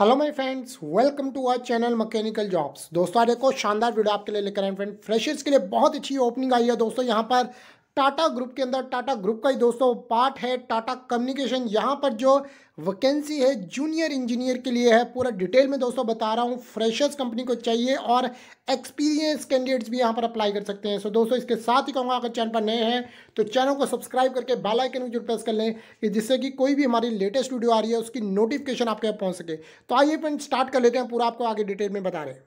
hello my friends welcome to our channel mechanical jobs दोस्तों आज एक और शानदार वीडियो आपके लिए लेकर आए फ्रेंड फ्रेशर्स के लिए बहुत अच्छी ओपनिंग आई है दोस्तों यहाँ पर टाटा ग्रुप के अंदर टाटा ग्रुप का ही दोस्तों पार्ट है टाटा कम्युनिकेशन यहाँ पर जो वैकेंसी है जूनियर इंजीनियर के लिए है पूरा डिटेल में दोस्तों बता रहा हूँ फ्रेशर्स कंपनी को चाहिए और एक्सपीरियंस कैंडिडेट्स भी यहाँ पर अप्लाई कर सकते हैं सो दोस्तों इसके साथ ही कहूँगा अगर चैनल पर नए हैं तो चैनल को सब्सक्राइब करके बेलाइकन आइकन को जरूर प्रेस कर लें कि जिससे कि कोई भी हमारी लेटेस्ट वीडियो आ रही है उसकी नोटिफिकेशन आपके यहाँ पहुँच सके तो आइए अपन स्टार्ट कर लेते हैं पूरा आपको आगे डिटेल में बता रहे हैं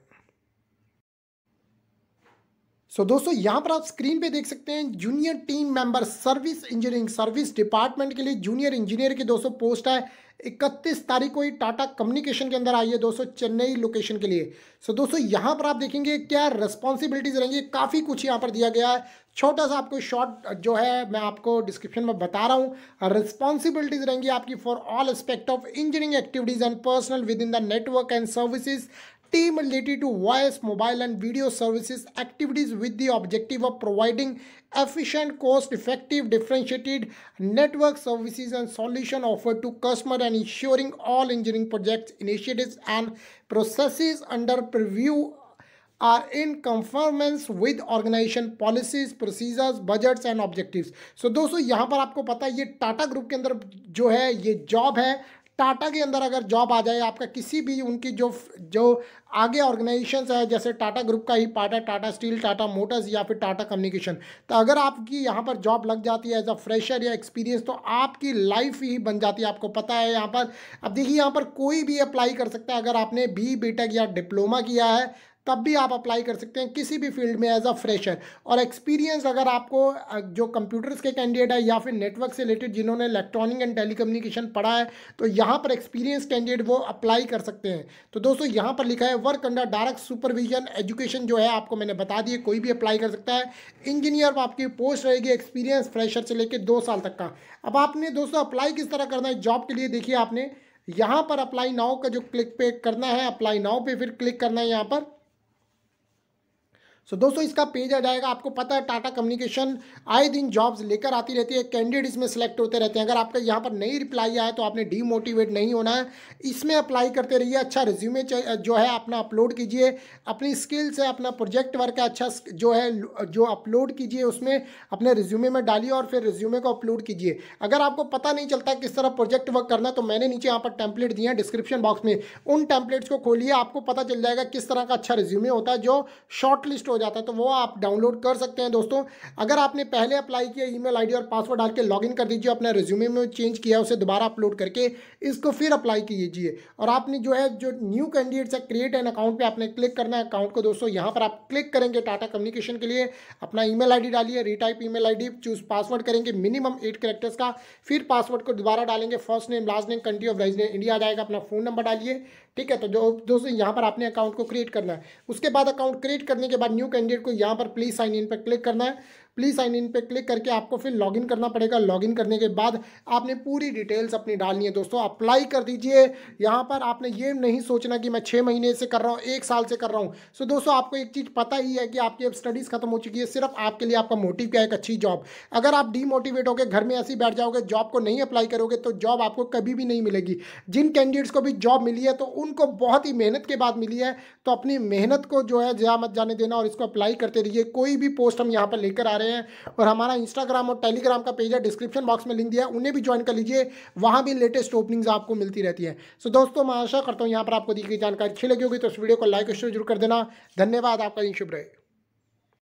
सो so, दोस्तों यहाँ पर आप स्क्रीन पे देख सकते हैं junior team member service engineering service department के लिए जूनियर इंजीनियर की दोस्तों पोस्ट है इकतीस तारीख को ही टाटा कम्युनिकेशन के अंदर आई है दोस्तों चेन्नई लोकेशन के लिए सो so, दोस्तों यहाँ पर आप देखेंगे क्या रेस्पॉन्सिबिलिटीज रहेंगी काफ़ी कुछ यहाँ पर दिया गया है छोटा सा आपको शॉर्ट जो है मैं आपको डिस्क्रिप्शन में बता रहा हूँ रिस्पॉन्सिबिलिटीज रहेंगी आपकी for all aspect of engineering activities and personal with in the network and services team related to voice, mobile and video services activities with the objective of providing efficient, cost-effective, differentiated network services and solution offered to customer and ensuring all engineering projects, initiatives and processes under preview are in conformance with organization policies procedures budgets and objectives so दोस्तों यहाँ पर आपको पता है ये Tata group के अंदर जो है ये जॉब है टाटा के अंदर अगर जॉब आ जाए आपका किसी भी उनकी जो जो आगे ऑर्गेनाइजेशन है जैसे टाटा ग्रुप का ही पार्ट है टाटा स्टील टाटा मोटर्स या फिर टाटा कम्युनिकेशन तो अगर आपकी यहाँ पर जॉब लग जाती है एज अ फ्रेशर या एक्सपीरियंस तो आपकी लाइफ ही बन जाती है आपको पता है यहाँ पर अब देखिए यहाँ पर कोई भी अप्लाई कर सकता है अगर आपने बी बी या डिप्लोमा किया है तब भी आप अप्लाई कर सकते हैं किसी भी फील्ड में एज अ फ्रेशर और एक्सपीरियंस अगर आपको जो कंप्यूटर्स के कैंडिडेट है या फिर नेटवर्क से रिलेटेड जिन्होंने इलेक्ट्रॉनिक एंड टेलीकम्युनिकेशन पढ़ा है तो यहाँ पर एक्सपीरियंस कैंडिडेट वो अप्लाई कर सकते हैं तो दोस्तों यहाँ पर लिखा है work under direct supervision education जो है आपको मैंने बता दिए कोई भी अप्लाई कर सकता है इंजीनियर आपकी पोस्ट रहेगी एक्सपीरियंस फ्रेशर से लेकर दो साल तक का अब आपने दोस्तों अप्लाई किस तरह करना है जॉब के लिए देखिए आपने यहाँ पर अप्लाई नाउ का जो क्लिक पे करना है अप्लाई नाउ पे फिर क्लिक करना है यहाँ पर सो so, दोस्तों इसका पेज आ जाएगा आपको पता है टाटा कम्युनिकेशन आए दिन जॉब्स लेकर आती रहती है कैंडिडेट इसमें सेलेक्ट होते रहते हैं अगर आपका यहाँ पर नहीं रिप्लाई आया तो आपने डीमोटिवेट नहीं होना है इसमें अप्लाई करते रहिए अच्छा रिज्यूमे जो है अपना अपलोड कीजिए अपनी स्किल्स है अपना प्रोजेक्ट वर्क है अच्छा जो है जो अपलोड कीजिए उसमें अपने रिज्यूमे में डालिए और फिर रिज्यूमे को अपलोड कीजिए अगर आपको पता नहीं चलता किस तरह प्रोजेक्ट वर्क करना तो मैंने नीचे यहाँ पर टैंपलेट दिए हैं डिस्क्रिप्शन बॉक्स में उन टैंपलेट्स को खोलिए आपको पता चल जाएगा किस तरह का अच्छा रिज्यूमे होता है जो शॉर्ट लिस्ट जाता है तो वो आप डाउनलोड कर सकते हैं दोस्तों अगर आपने पहले अप्लाई किया ईमेल आईडी और पासवर्ड डाल के लॉगिन कर दीजिए अपना रिज्यूमे में चेंज किया उसे दोबारा अपलोड करके इसको फिर अप्लाई कीजिए और आपने जो है जो न्यू कैंडिडेट्स है क्रिएट एन अकाउंट पर आपने क्लिक करना है अकाउंट को दोस्तों यहाँ पर आप क्लिक करेंगे टाटा कम्युनिकेशन के लिए अपना ई मेल डालिए retype email choose password करेंगे मिनिमम एट करेक्टर्स का फिर पासवर्ड को दोबारा डालेंगे first name last name country of resident India आ जाएगा अपना फ़ोन नंबर डालिए ठीक है तो जो दोस्तों यहां पर आपने अकाउंट को क्रिएट करना है उसके बाद अकाउंट क्रिएट करने के बाद न्यू न्यू कैंडिडेट को यहाँ पर प्लीज साइन इन पर क्लिक करना है प्लीज़ साइन इन पे क्लिक करके आपको फिर लॉगिन करना पड़ेगा लॉगिन करने के बाद आपने पूरी डिटेल्स अपनी डालनी है दोस्तों अप्लाई कर दीजिए यहाँ पर आपने ये नहीं सोचना कि मैं छः महीने से कर रहा हूँ एक साल से कर रहा हूँ सो so, दोस्तों आपको एक चीज़ पता ही है कि आपकी अब स्टडीज़ खत्म हो चुकी है सिर्फ आपके लिए आपका मोटिव क्या है एक अच्छी जॉब अगर आप डीमोटिवेट होकर घर में ऐसे बैठ जाओगे जॉब को नहीं अप्लाई करोगे तो जॉब आपको कभी भी नहीं मिलेगी जिन कैंडिडेट्स को भी जॉब मिली है तो उनको बहुत ही मेहनत के बाद मिली है तो अपनी मेहनत को जो है जया मत जाने देना और इसको अप्लाई करते रहिए कोई भी पोस्ट हम यहाँ पर लेकर आ रहे हैं हैं और हमारा इंस्टाग्राम और टेलीग्राम का पेज है डिस्क्रिप्शन बॉक्स में लिंक दिया है उन्हें भी ज्वाइन कर लीजिए वहाँ भी लेटेस्ट ओपनिंग्स आपको मिलती रहती है सो दोस्तों मैं आशा करता हूँ यहाँ पर आपको दी गई जानकारी अच्छी लगी होगी तो इस वीडियो को लाइक और शेयर जरूर कर देना धन्यवाद आपका दिन शुभ रहे